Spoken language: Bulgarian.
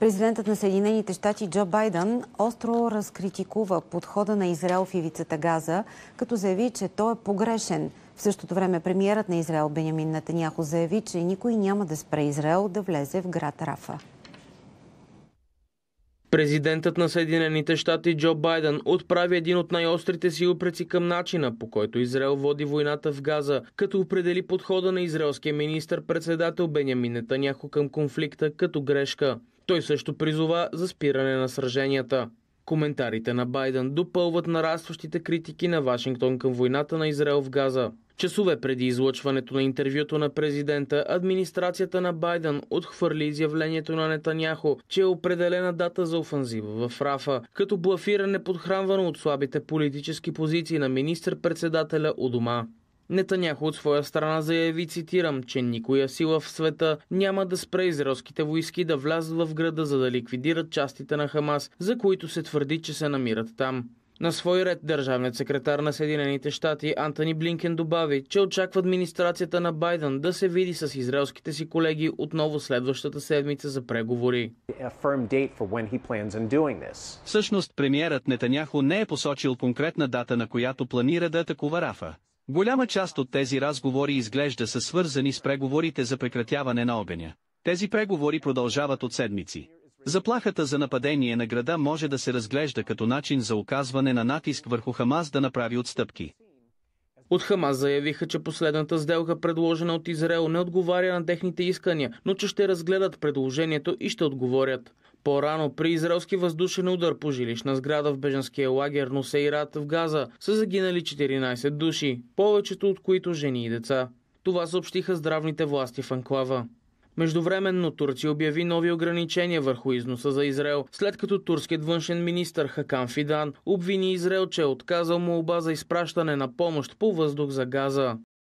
Президентът на Съединените щати Джо Байден остро разкритикува подхода на Израел в ивицата Газа, като заяви, че той е погрешен. В същото време премиерът на Израел Бенямин Натаняхо заяви, че никой няма да спре Израел да влезе в град Рафа. Президентът на Съединените щати Джо Байден отправи един от най-острите си упреци към начина, по който Израел води войната в Газа, като определи подхода на израелския министр-председател Бенямин Натаняхо към конфликта като грешка. Той също призова за спиране на сраженията. Коментарите на Байден допълват нарастващите критики на Вашингтон към войната на Израел в Газа. Часове преди излъчването на интервюто на президента, администрацията на Байден отхвърли изявлението на Нетаняхо, че е определена дата за офанзива в Рафа, като блафиране подхранвано от слабите политически позиции на министр-председателя у дома. Нетаняхо от своя страна заяви, цитирам, че никоя сила в света няма да спре израелските войски да влязат в града, за да ликвидират частите на Хамас, за които се твърди, че се намират там. На свой ред държавният секретар на Съединените щати Антони Блинкен добави, че очаква администрацията на Байден да се види с израелските си колеги отново следващата седмица за преговори. Всъщност премиерът Нетаняхо не е посочил конкретна дата на която планира да атакува Рафа. Голяма част от тези разговори изглежда са свързани с преговорите за прекратяване на огъня. Тези преговори продължават от седмици. Заплахата за нападение на града може да се разглежда като начин за оказване на натиск върху Хамас да направи отстъпки. От Хамас заявиха, че последната сделка, предложена от Израел, не отговаря на техните искания, но че ще разгледат предложението и ще отговорят. По-рано при израелски въздушен удар по жилищна сграда в беженския лагер Носейрат в Газа са загинали 14 души, повечето от които жени и деца. Това съобщиха здравните власти в Анклава. Междувременно Турция обяви нови ограничения върху износа за Израел, след като турският външен министр Хакан Фидан обвини Израел, че е отказал молба за изпращане на помощ по въздух за Газа.